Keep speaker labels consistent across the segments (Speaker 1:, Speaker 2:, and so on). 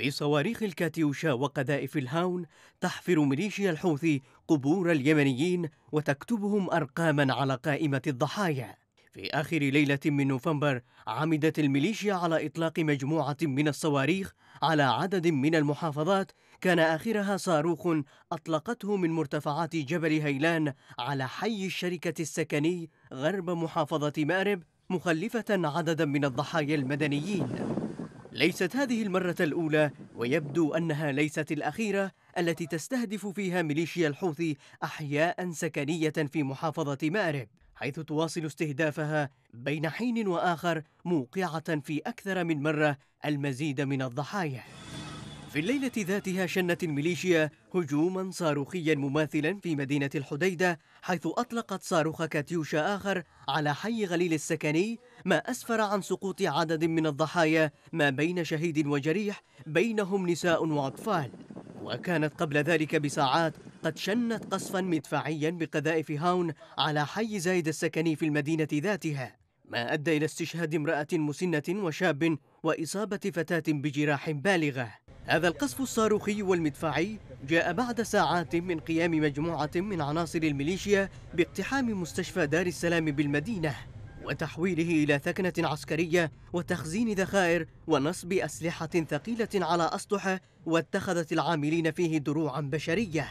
Speaker 1: بصواريخ الكاتيوشا وقذائف الهاون تحفر ميليشيا الحوثي قبور اليمنيين وتكتبهم أرقاما على قائمة الضحايا في آخر ليلة من نوفمبر عمدت الميليشيا على إطلاق مجموعة من الصواريخ على عدد من المحافظات كان آخرها صاروخ أطلقته من مرتفعات جبل هيلان على حي الشركة السكني غرب محافظة مأرب مخلفة عددا من الضحايا المدنيين ليست هذه المرة الأولى ويبدو أنها ليست الأخيرة التي تستهدف فيها ميليشيا الحوثي أحياء سكنية في محافظة مأرب حيث تواصل استهدافها بين حين وآخر موقعة في أكثر من مرة المزيد من الضحايا في الليلة ذاتها شنت الميليشيا هجوما صاروخيا مماثلا في مدينة الحديدة حيث أطلقت صاروخ كاتيوشا آخر على حي غليل السكني ما أسفر عن سقوط عدد من الضحايا ما بين شهيد وجريح بينهم نساء وأطفال وكانت قبل ذلك بساعات قد شنت قصفا مدفعيا بقذائف هاون على حي زايد السكني في المدينة ذاتها ما أدى إلى استشهاد امرأة مسنة وشاب وإصابة فتاة بجراح بالغة هذا القصف الصاروخي والمدفعي جاء بعد ساعات من قيام مجموعة من عناصر الميليشيا باقتحام مستشفى دار السلام بالمدينة وتحويله إلى ثكنة عسكرية وتخزين ذخائر ونصب أسلحة ثقيلة على أسطحة واتخذت العاملين فيه دروعا بشرية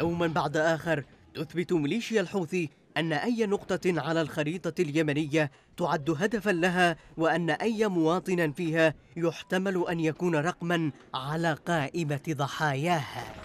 Speaker 1: يوما بعد آخر تثبت ميليشيا الحوثي أن أي نقطة على الخريطة اليمنية تعد هدفا لها وأن أي مواطن فيها يحتمل أن يكون رقما على قائمة ضحاياها